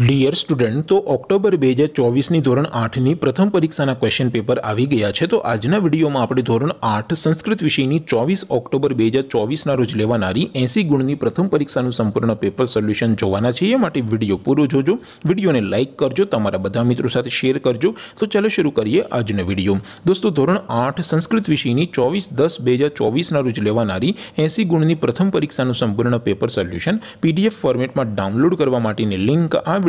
dear student તો October બે હજાર ચોવીસની ધોરણ આઠની પ્રથમ પરીક્ષાના ક્વેશ્ચન પેપર આવી ગયા છે તો આજના વિડીયોમાં આપણે ધોરણ આઠ સંસ્કૃત વિષયની ચોવીસ ઓક્ટોબર બે હજાર ચોવીસના રોજ લેવાનારી એંસી ગુણની પ્રથમ પરીક્ષાનું સંપૂર્ણ પેપર સોલ્યુશન જોવાના છે એ માટે વિડીયો પૂરો જોજો વિડીયોને લાઇક કરજો તમારા બધા મિત્રો સાથે શેર કરજો તો ચાલો શરૂ કરીએ આજનો વિડીયો દોસ્તો ધોરણ આઠ સંસ્કૃત વિષયની ચોવીસ દસ બે હજાર ચોવીસના રોજ લેવાનારી એંસી ગુણની પ્રથમ પરીક્ષાનું સંપૂર્ણ પેપર સોલ્યુશન પીડીએફ ફોર્મેટમાં ડાઉનલોડ કરવા માટેની લિંક આ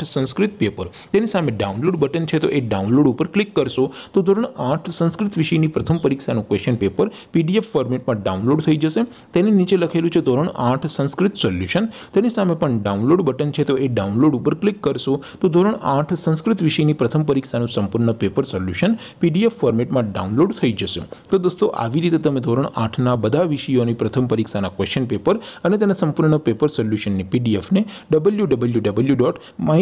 તો સંસ્કૃત પેપર તેની સામે ડાઉનલોડ બટન છે તો એ ડાઉનલોડ ઉપર ક્લિક કરશો તો ધોરણ 8 સંસ્કૃત વિષયની પ્રથમ પરીક્ષાનું ક્વેશ્ચન પેપર પીડીએફ ફોર્મેટમાં ડાઉનલોડ થઈ જશે તેની નીચે લખેલું છે ધોરણ 8 સંસ્કૃત સોલ્યુશન તેની સામે પણ ડાઉનલોડ બટન છે તો એ ડાઉનલોડ ઉપર ક્લિક કરશો તો ધોરણ 8 સંસ્કૃત વિષયની પ્રથમ પરીક્ષાનું સંપૂર્ણ પેપર સોલ્યુશન પીડીએફ ફોર્મેટમાં ડાઉનલોડ થઈ જશે તો દોસ્તો આવી રીતે તમે ધોરણ 8 ના બધા વિષયોની પ્રથમ પરીક્ષાના ક્વેશ્ચન પેપર અને તેના સંપૂર્ણના પેપર સોલ્યુશનને પીડીએફ ને www.my